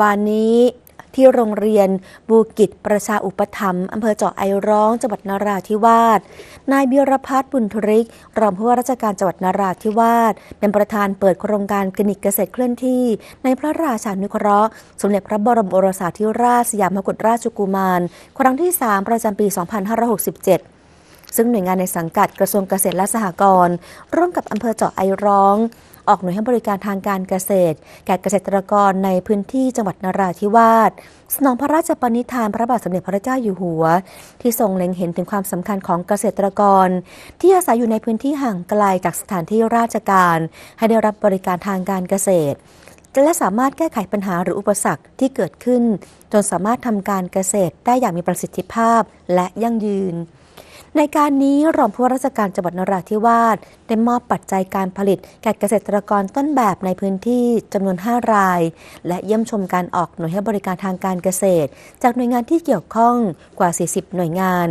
วานนี้ที่โรงเรียนบูกิจประชาอุปถัมภ์อำเภอเจาะไอร้องจังหวัดนาราธิวาส นายเบียรพัฒน์บุญทริกรองผู้ว่าราชการจังหวัดนาราธิวาสเป็นประธานเปิดโครงการคลินิกเกษตรเคลื่อนที่ ในพระราชานุเคราะห์ สมเด็จพระบรมโอรสาธิราชสยามกุฎราชกุมาร ครั้งที่ 3 ประจำปี 2567 ซึ่งหน่วยงานในสังกัดกระทรวงเกษตรและสหกรณ์ร่วมกับอำเภอเจาะไอร้องออกหน่วยให้บริการทางการเกษตร แก่เกษตรกรในพื้นที่จังหวัดนราธิวาสสนองพระราชปณิธานพระบาทสมเด็จพระเจ้าอยู่หัว ที่ทรงเล็งเห็นถึงความสำคัญของเกษตรกร ที่อาศัยอยู่ในพื้นที่ห่างไกลจากสถานที่ราชการ ให้ได้รับบริการทางการเกษตรและสามารถแก้ไขปัญหาหรืออุปสรรคที่เกิดขึ้น จนสามารถทำการเกษตรได้อย่างมีประสิทธิภาพและยั่งยืนในการนี้ รองผู้ว่าราชการจังหวัดนราธิวาสได้มอบปัจจัยการผลิตแก่เกษตรกรต้นแบบในพื้นที่จำนวน 5 ราย และเยี่ยมชมการออกหน่วยให้บริการทางการเกษตร จากหน่วยงานที่เกี่ยวข้องกว่า 40 หน่วยงาน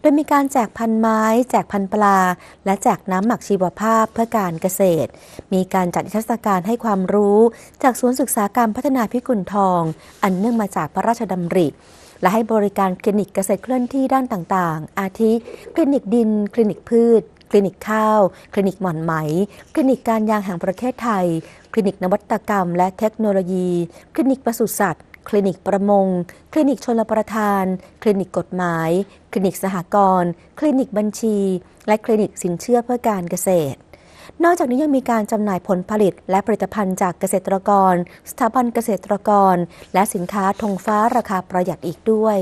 โดยมีการแจกพันไม้ แจกพันปลา และแจกน้ำหมักชีวภาพเพื่อการเกษตร มีการจัดนิทรรศการให้ความรู้จากศูนย์ศึกษาการพัฒนาพิกุลทอง อันเนื่องมาจากพระราชดำริและให้บริการคลินิกเกษตรเคลื่อนที่ด้านต่างๆ อาทิ คลินิกดิน คลินิกพืช คลินิกข้าว คลินิกหม่อนไหม คลินิกการยางแห่งประเทศไทย คลินิกนวัตกรรม และเทคโนโลยี คลินิกปศุสัตว์ คลินิกประมงคลินิกชลประทาน คลินิกกฎหมาย คลินิกสหกรณ์ คลินิกบัญชี และคลินิกสินเชื่อเพื่อการเกษตรนอกจากนี้ยังมีการจำหน่ายผลผลิตและผลิตภัณฑ์จากเกษตรกรสถาบันเกษตรกร และสินค้าธงฟ้าราคาประหยัดอีกด้วย